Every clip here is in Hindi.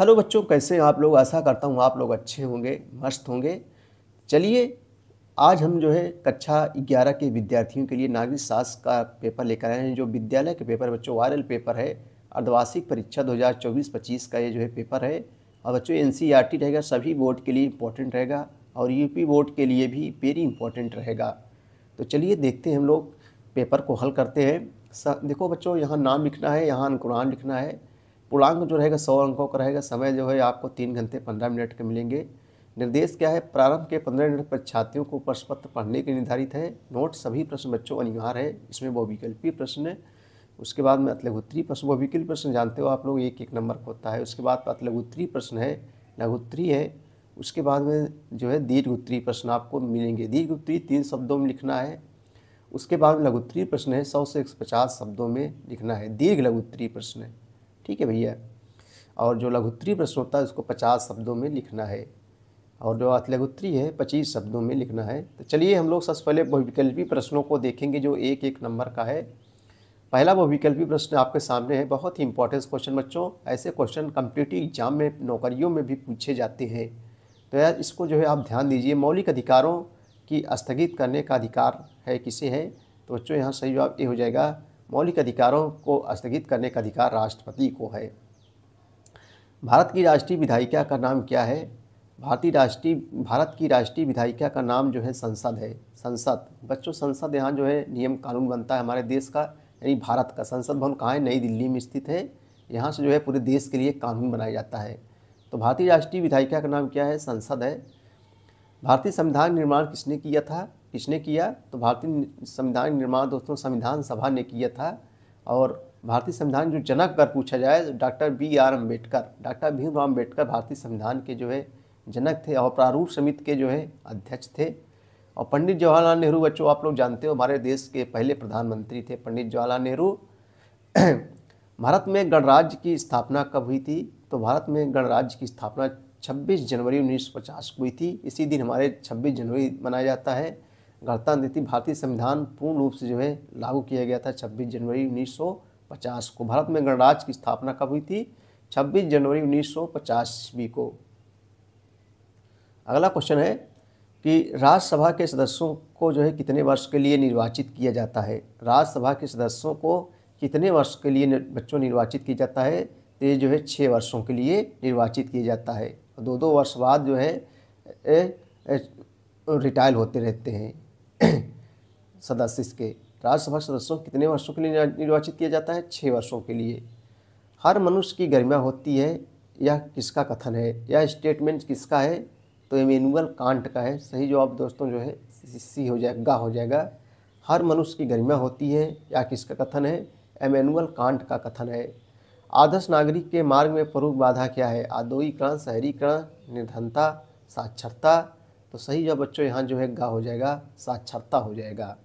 हेलो बच्चों कैसे हैं आप लोग आशा करता हूँ आप लोग अच्छे होंगे मस्त होंगे चलिए आज हम जो है कक्षा ग्यारह के विद्यार्थियों के लिए नागरिक शास्त्र का पेपर लेकर आए हैं जो विद्यालय के पेपर बच्चों वायरल पेपर है अर्धवार्षिक परीक्षा 2024-25 का ये जो है पेपर है और बच्चों एन रहेगा सभी बोर्ड के लिए इम्पोर्टेंट रहेगा और यूपी बोर्ड के लिए भी वेरी इम्पोर्टेंट रहेगा तो चलिए देखते हैं हम लोग पेपर को हल करते हैं देखो बच्चों यहाँ नाम लिखना है यहाँ अंकुरान लिखना है पूर्णांक जो रहेगा सौ अंकों का रहेगा समय जो है आपको तीन घंटे पंद्रह मिनट के मिलेंगे निर्देश क्या है प्रारंभ के पंद्रह मिनट परीक्षार्थियों को प्रश्न पत्र पढ़ने के निर्धारित है नोट सभी प्रश्न बच्चों अनिवार्य है इसमें बहुविकल्पी प्रश्न है उसके बाद में अतलघुत्री प्रश्न बहुविकल्पी प्रश्न जानते हो आप लोग एक एक नंबर का होता है उसके बाद अतलघुत्री प्रश्न है लघुत्तरी है उसके बाद में जो है दीर्घ उत्तरी प्रश्न आपको मिलेंगे दीर्घ उत्तरी तीन शब्दों में लिखना है उसके बाद में लघुत्तरी प्रश्न है सौ से एक पचास शब्दों में लिखना है दीर्घ लघुत्तरी प्रश्न है ठीक है भैया और जो लघुत्री प्रश्न होता है उसको पचास शब्दों में लिखना है और जो लघुत्री है पच्चीस शब्दों में लिखना है तो चलिए हम लोग सबसे पहले बहुविकल्पी प्रश्नों को देखेंगे जो एक एक नंबर का है पहला बहुविकल्पी प्रश्न आपके सामने है बहुत ही इंपॉर्टेंस क्वेश्चन बच्चों ऐसे क्वेश्चन कम्पिटिटिव एग्जाम में नौकरियों में भी पूछे जाते हैं तो यार इसको जो है आप ध्यान दीजिए मौलिक अधिकारों की स्थगित करने का अधिकार है किसे है तो बच्चों यहाँ सही जवाब ये हो जाएगा मौलिक अधिकारों को स्थगित करने का अधिकार राष्ट्रपति को है भारत की राष्ट्रीय विधायिका का नाम क्या है भारतीय राष्ट्रीय भारत की राष्ट्रीय विधायिका का नाम जो है संसद है संसद बच्चों संसद यहाँ जो है नियम कानून बनता है हमारे देश का यानी भारत का संसद भवन कहाँ है नई दिल्ली में स्थित है यहाँ से जो है पूरे देश के लिए कानून बनाया जाता है तो भारतीय राष्ट्रीय विधायिका का नाम क्या है संसद है भारतीय संविधान निर्माण किसने किया था किसने किया तो भारतीय संविधान निर्माण दोस्तों संविधान सभा ने किया था और भारतीय संविधान जो जनक कर पूछा जाए तो doctor B R Ambedkar doctor Bhimrao Ambedkar भारतीय संविधान के जो है जनक थे और प्रारूप समिति के जो है अध्यक्ष थे और पंडित जवाहरलाल नेहरू बच्चों आप लोग जानते हो हमारे देश के पहले प्रधानमंत्री थे पंडित जवाहरलाल नेहरू भारत में गणराज्य की स्थापना कब हुई थी तो भारत में गणराज्य की स्थापना 26 जनवरी 1950 को हुई थी इसी दिन हमारे 26 जनवरी मनाया जाता है गणतंत्र नीति भारतीय संविधान पूर्ण रूप से जो है लागू किया गया था 26 जनवरी 1950 को भारत में गणराज्य की स्थापना कब हुई थी 26 जनवरी 1950 को अगला क्वेश्चन है कि राज्यसभा के सदस्यों को जो है कितने वर्ष के लिए निर्वाचित किया जाता है राज्यसभा के सदस्यों को कितने वर्ष के लिए बच्चों निर्वाचित किया जाता है तो ये जो है छः वर्षों के लिए निर्वाचित किया जाता है दो दो वर्ष बाद जो है रिटायर होते रहते हैं सदस्य इसके राज्यसभा सदस्यों कितने वर्षों के लिए निर्वाचित किया जाता है छः वर्षों के लिए हर मनुष्य की गरिमा होती है यह किसका कथन है यह स्टेटमेंट किसका है तो एमेनुअल कांट का है सही जवाब दोस्तों जो है सी हो जाएगा गा हो जाएगा हर मनुष्य की गरिमा होती है या किसका कथन है एमेनुअल कांट का कथन है आदर्श नागरिक के मार्ग में प्रमुख बाधा क्या है आदोईकरण शहरीकरण निर्धनता साक्षरता तो सही जो बच्चों यहाँ जो है गा हो जाएगा साक्षरता हो जाएगा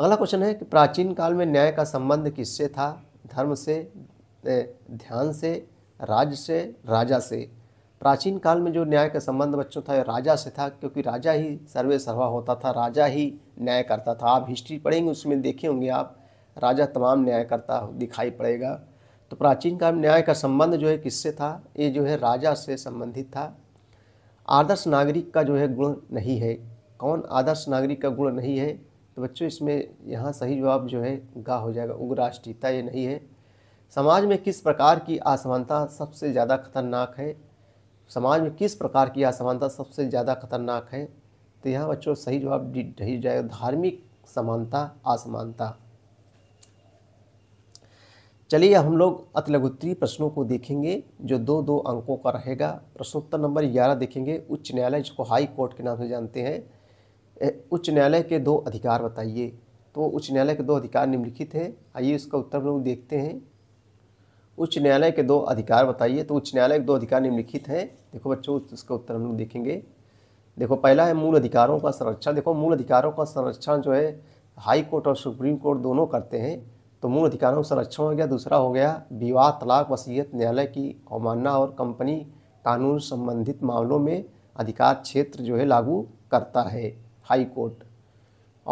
अगला क्वेश्चन है कि प्राचीन काल में न्याय का संबंध किससे था धर्म से ध्यान से राज्य से राजा से प्राचीन काल में जो न्याय का संबंध बच्चों था राजा से था क्योंकि राजा ही सर्वे सर्वा होता था राजा ही न्याय करता था आप हिस्ट्री पढ़ेंगे उसमें देखे होंगे आप राजा तमाम न्याय करता दिखाई पड़ेगा तो प्राचीन काल में न्याय का संबंध जो है किससे था ये जो है राजा से संबंधित था आदर्श नागरिक का जो है गुण नहीं है कौन आदर्श नागरिक का गुण नहीं है तो बच्चों इसमें यहाँ सही जवाब जो है गा हो जाएगा उग्र राष्ट्रीयता ये नहीं है समाज में किस प्रकार की असमानता सबसे ज़्यादा खतरनाक है समाज में किस प्रकार की असमानता सबसे ज़्यादा खतरनाक है तो यहाँ बच्चों सही जवाब डी जाएगा धार्मिक समानता असमानता चलिए हम लोग अतलगुत्री प्रश्नों को देखेंगे जो दो दो अंकों का रहेगा प्रश्नोत्तर नंबर ग्यारह देखेंगे उच्च न्यायालय जिसको हाई कोर्ट के नाम से जानते हैं उच्च न्यायालय के दो अधिकार बताइए तो उच्च न्यायालय के दो अधिकार निम्नलिखित हैं आइए इसका उत्तर लोग देखते हैं उच्च न्यायालय के दो अधिकार बताइए तो उच्च न्यायालय के दो अधिकार निम्नलिखित हैं देखो बच्चों इसका उत्तर हम लोग देखेंगे देखो पहला है मूल अधिकारों का संरक्षण देखो मूल अधिकारों का संरक्षण जो है हाई कोर्ट और सुप्रीम कोर्ट दोनों करते हैं तो मूल अधिकारों का संरक्षण हो गया दूसरा हो गया विवाह तलाक वसीयत न्यायालय की अवमानना और कंपनी कानून संबंधित मामलों में अधिकार क्षेत्र जो है लागू करता है हाई कोर्ट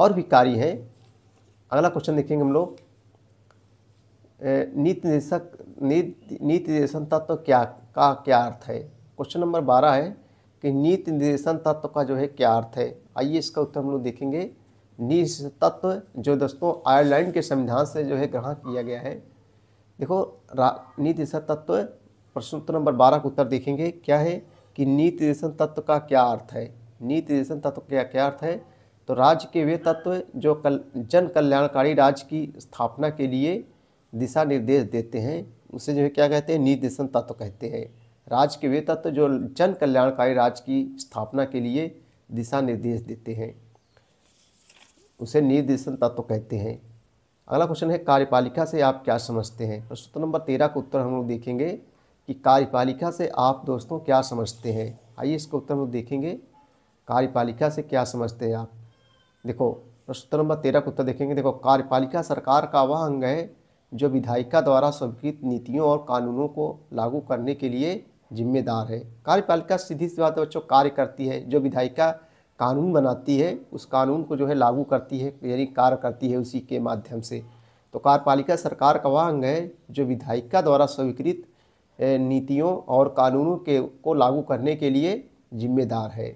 और भी कार्य है अगला क्वेश्चन देखेंगे हम लोग नीति निदेशक नीति नीति निर्देशन तत्व तो क्या का क्या अर्थ है क्वेश्चन नंबर बारह है कि नीति निर्देशन तत्व तो का जो है क्या अर्थ है आइए इसका उत्तर हम लोग देखेंगे निज तत्व जो दोस्तों आयरलैंड के संविधान से जो है ग्रहण किया गया है देखो दिशा तत्व प्रश्न उत्तर नंबर बारह का उत्तर देखेंगे क्या है कि नीतिशन तत्व का क्या अर्थ है नीतिशन तत्व का क्या अर्थ है तो राज्य के वे तत्व जो कल जन कल्याणकारी राज्य की स्थापना के लिए दिशा निर्देश देते हैं उसे जो है क्या कहते हैं नीति नीतिशन तत्व कहते हैं राज्य के वे तत्व जो जन कल्याणकारी राज्य की स्थापना के लिए दिशा निर्देश देते हैं उसे निर्देशन तत्व कहते हैं अगला क्वेश्चन है कार्यपालिका से आप क्या समझते हैं प्रश्न नंबर तेरह का उत्तर हम लोग देखेंगे कि कार्यपालिका से आप दोस्तों क्या समझते हैं आइए इसका उत्तर हम लोग देखेंगे कार्यपालिका से क्या समझते हैं आप देखो प्रश्न नंबर तेरह का उत्तर देखेंगे देखो कार्यपालिका सरकार का वह अंग है जो विधायिका द्वारा स्वीकृत नीतियों और कानूनों को लागू करने के लिए जिम्मेदार है कार्यपालिका सीधी सी बात बच्चों कार्य करती है जो विधायिका कानून बनाती है उस कानून को जो है लागू करती है यानी कार्य करती है उसी के माध्यम से तो कार्यपालिका सरकार का वह अंग है जो विधायिका द्वारा स्वीकृत नीतियों और कानूनों के को लागू करने के लिए जिम्मेदार है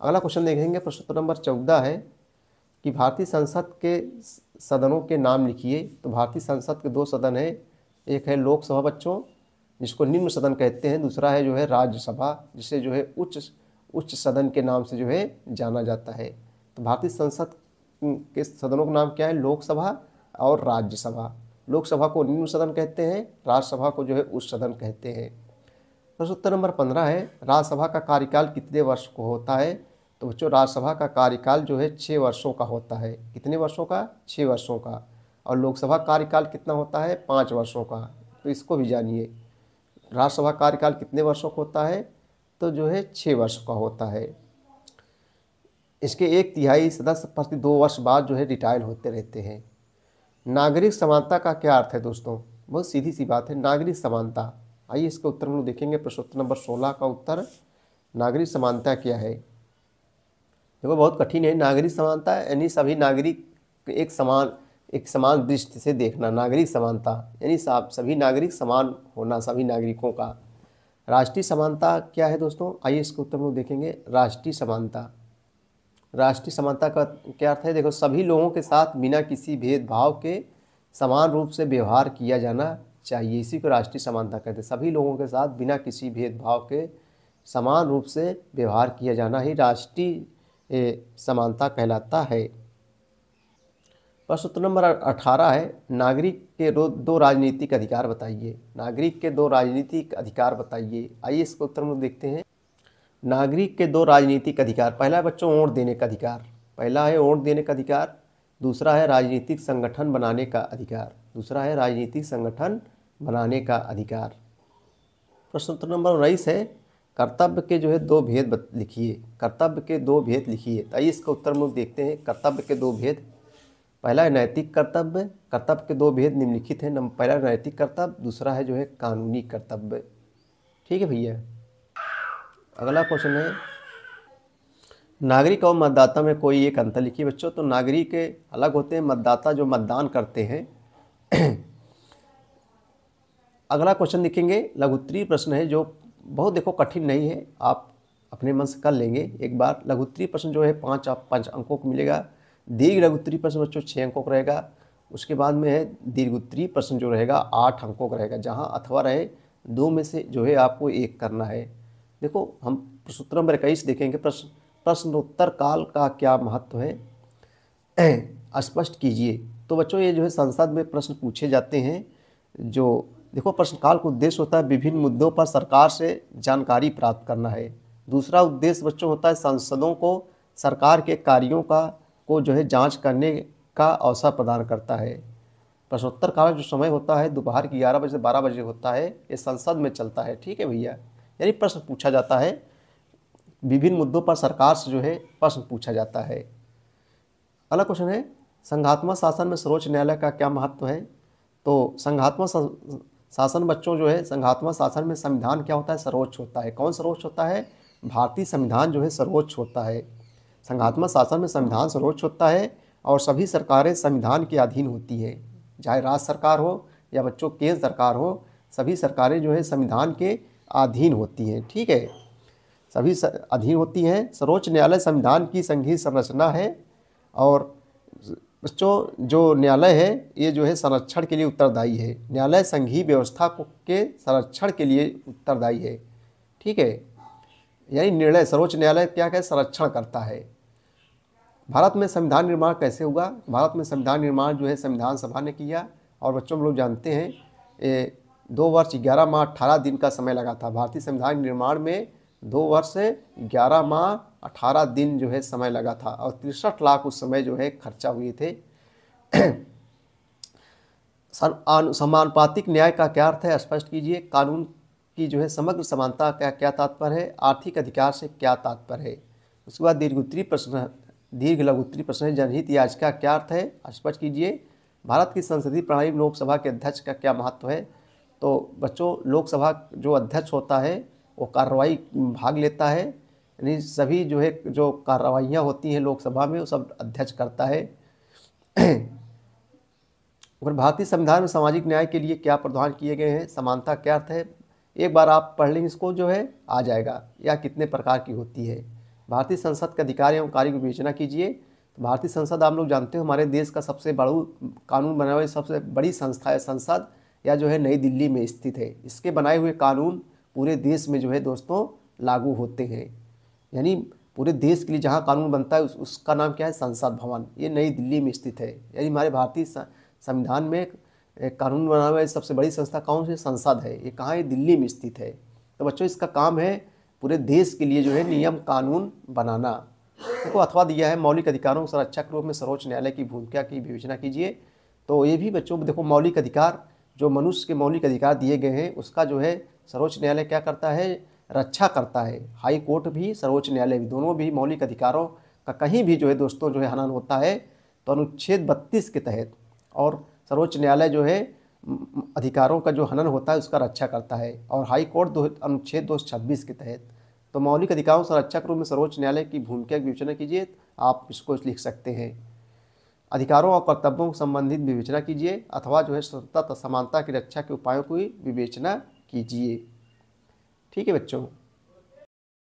अगला क्वेश्चन देखेंगे प्रश्न तो नंबर चौदह है कि भारतीय संसद के सदनों के नाम लिखिए तो भारतीय संसद के दो सदन हैं एक है लोकसभा बच्चों जिसको निम्न सदन कहते हैं दूसरा है जो है राज्यसभा जिसे जो है उच्च उच्च सदन के नाम से जो है जाना जाता है तो भारतीय संसद के सदनों का नाम क्या है लोकसभा और राज्यसभा लोकसभा को निम्न सदन कहते हैं राज्यसभा को जो है उच्च सदन कहते हैं प्रश्न उत्तर नंबर पंद्रह है राज्यसभा का कार्यकाल कितने वर्ष को होता है तो बच्चों राज्यसभा का कार्यकाल जो है छः वर्षों का होता है कितने वर्षों का छः वर्षों का और लोकसभा कार्यकाल कितना होता है पाँच वर्षों का तो इसको भी जानिए राज्यसभा कार्यकाल कितने वर्षों का होता है तो जो है छः वर्ष का होता है इसके एक तिहाई सदस्य प्रति दो वर्ष बाद जो है रिटायर होते रहते हैं नागरिक समानता का क्या अर्थ है दोस्तों बहुत सीधी सी बात है नागरिक समानता आइए इसके उत्तर हम लोग देखेंगे प्रश्नोत्तर नंबर सोलह का उत्तर नागरिक समानता क्या है देखो बहुत कठिन है नागरिक समानता यानी सभी नागरिक एक समान एक समान दृष्टि से देखना नागरिक समानता यानी सभी नागरिक समान होना सभी नागरिकों का राष्ट्रीय समानता क्या है दोस्तों आइए इसके उत्तर में देखेंगे राष्ट्रीय समानता राष्ट्रीय समानता का क्या अर्थ है देखो सभी लोगों के साथ बिना किसी भेदभाव के समान रूप से व्यवहार किया जाना चाहिए इसी को राष्ट्रीय समानता कहते हैं सभी लोगों के साथ बिना किसी भेदभाव के समान रूप से व्यवहार किया जाना ही राष्ट्रीय समानता कहलाता है प्रश्न नंबर अठारह है नागरिक के दो राजनीतिक अधिकार बताइए नागरिक के दो राजनीतिक अधिकार बताइए आइए इसको उत्तर में देखते हैं नागरिक के दो राजनीतिक अधिकार पहला है बच्चों वोट देने का अधिकार पहला है वोट देने का अधिकार दूसरा है राजनीतिक संगठन बनाने का अधिकार दूसरा है राजनीतिक संगठन बनाने का अधिकार प्रश्न उत्तर नंबर उन्नीस है कर्तव्य के जो है दो भेद लिखिए कर्तव्य के दो भेद लिखिए आइए इसका उत्तर हम देखते हैं कर्तव्य के दो भेद पहला है नैतिक कर्तव्य कर्तव्य के दो भेद निम्नलिखित हैं नंबर पहला नैतिक कर्तव्य दूसरा है जो है कानूनी कर्तव्य ठीक है भैया अगला क्वेश्चन है नागरिक और मतदाता में कोई एक अंतर लिखिए बच्चों तो नागरिक अलग होते हैं मतदाता जो मतदान करते हैं अगला क्वेश्चन देखेंगे लघुत्तरीय प्रश्न है जो बहुत देखो कठिन नहीं है आप अपने मन से कर लेंगे एक बार लघुत्तरीय प्रश्न जो है पाँच पाँच अंकों को मिलेगा दीर्घ लघुत्री प्रश्न बच्चों छः अंकों का रहेगा उसके बाद में है दीर्घोत्तरी प्रश्न जो रहेगा आठ अंकों का रहेगा जहाँ अथवा रहे दो में से जो है आपको एक करना है देखो हम प्रश्नोत्तर नंबर इक्कीस देखेंगे प्रश्न प्रश्नोत्तर काल का क्या महत्व है स्पष्ट कीजिए तो बच्चों ये जो है संसद में प्रश्न पूछे जाते हैं जो देखो प्रश्नकाल का उद्देश्य होता है विभिन्न मुद्दों पर सरकार से जानकारी प्राप्त करना है दूसरा उद्देश्य बच्चों होता है संसदों को सरकार के कार्यों का को जो है जांच करने का अवसर प्रदान करता है प्रश्नोत्तर काल जो समय होता है दोपहर की ग्यारह बजे से बारह बजे होता है ये संसद में चलता है ठीक है भैया यानी प्रश्न पूछा जाता है विभिन्न मुद्दों पर सरकार से जो है प्रश्न पूछा जाता है अगला क्वेश्चन है संघात्मक शासन में सर्वोच्च न्यायालय का क्या महत्व है तो संघात्मक शासन बच्चों जो है संघात्मक शासन में संविधान क्या होता है सर्वोच्च होता है कौन सर्वोच्च होता है भारतीय संविधान जो है सर्वोच्च होता है संघात्मक शासन में संविधान सर्वोच्च होता है और सभी सरकारें संविधान के अधीन होती है चाहे राज्य सरकार हो या बच्चों केंद्र सरकार हो सभी सरकारें जो है संविधान के अधीन होती हैं ठीक है सभी अधीन होती हैं सर्वोच्च न्यायालय संविधान की संघीय संरचना है और बच्चों जो न्यायालय है ये जो है संरक्षण के लिए उत्तरदायी है न्यायालय संघीय व्यवस्था के संरक्षण के लिए उत्तरदायी है ठीक है यानी निर्णय सर्वोच्च न्यायालय क्या क्या संरक्षण करता है भारत में संविधान निर्माण कैसे हुआ भारत में संविधान निर्माण जो है संविधान सभा ने किया और बच्चों में लोग जानते हैं ए, दो वर्ष ग्यारह माह अठारह दिन का समय लगा था भारतीय संविधान निर्माण में दो वर्ष ग्यारह माह अठारह दिन जो है समय लगा था और तिरसठ लाख उस समय जो है खर्चा हुए थे समानुपातिक न्याय का क्या अर्थ है स्पष्ट कीजिए कानून की जो है समग्र समानता का क्या तात्पर्य है आर्थिक अधिकार से क्या तात्पर्य है उसके बाद दीर्घ उत्तरी प्रश्न दीर्घ लघु उत्तरी प्रश्न है जनहित याचिका क्या अर्थ है स्पष्ट कीजिए भारत की संसदीय प्रणाली में लोकसभा के अध्यक्ष का क्या महत्व है तो बच्चों लोकसभा जो अध्यक्ष होता है वो कार्रवाई भाग लेता है यानी सभी जो है जो कार्रवाइयाँ होती हैं लोकसभा में वो सब अध्यक्ष करता है और भारतीय संविधान में सामाजिक न्याय के लिए क्या प्रावधान किए गए हैं समानता क्या अर्थ है एक बार आप पढ़ लेंगे इसको जो है आ जाएगा यह कितने प्रकार की होती है भारतीय संसद के अधिकार एवं कार्य की विवेचना कीजिए तो भारतीय संसद आप लोग जानते हो हमारे देश का सबसे बड़ू कानून बनाए हुए सबसे बड़ी संस्था है संसद या जो है नई दिल्ली में स्थित है इसके बनाए हुए कानून पूरे देश में जो है दोस्तों लागू होते हैं यानी पूरे देश के लिए जहाँ कानून बनता है उस, उसका नाम क्या है संसद भवन ये नई दिल्ली में स्थित है यानी हमारे भारतीय संविधान में एक कानून बनाने वाली सबसे बड़ी संस्था कौन सी संसद है ये कहाँ है दिल्ली में स्थित है तो बच्चों इसका काम है पूरे देश के लिए जो है नियम कानून बनाना उनको तो अथवा दिया है मौलिक अधिकारों को सुरक्षा के रूप में सर्वोच्च न्यायालय की भूमिका की विवेचना कीजिए तो ये भी बच्चों देखो मौलिक अधिकार जो मनुष्य के मौलिक अधिकार दिए गए हैं उसका जो है सर्वोच्च न्यायालय क्या करता है रक्षा करता है हाई कोर्ट भी सर्वोच्च न्यायालय भी दोनों भी मौलिक अधिकारों का कहीं भी जो है दोस्तों जो है हनन होता है तो अनुच्छेद बत्तीस के तहत और सर्वोच्च न्यायालय जो है अधिकारों का जो हनन होता है उसका रक्षा करता है और हाई कोर्ट दो अनुच्छेद दो छब्बीस के तहत तो मौलिक अधिकारों से रक्षा के रूप में सर्वोच्च न्यायालय की भूमिका की विवेचना कीजिए आप इसको लिख सकते हैं अधिकारों और कर्तव्यों संबंधित विवेचना कीजिए अथवा जो है स्वतंत्रता समानता की रक्षा के उपायों की विवेचना कीजिए ठीक है बच्चों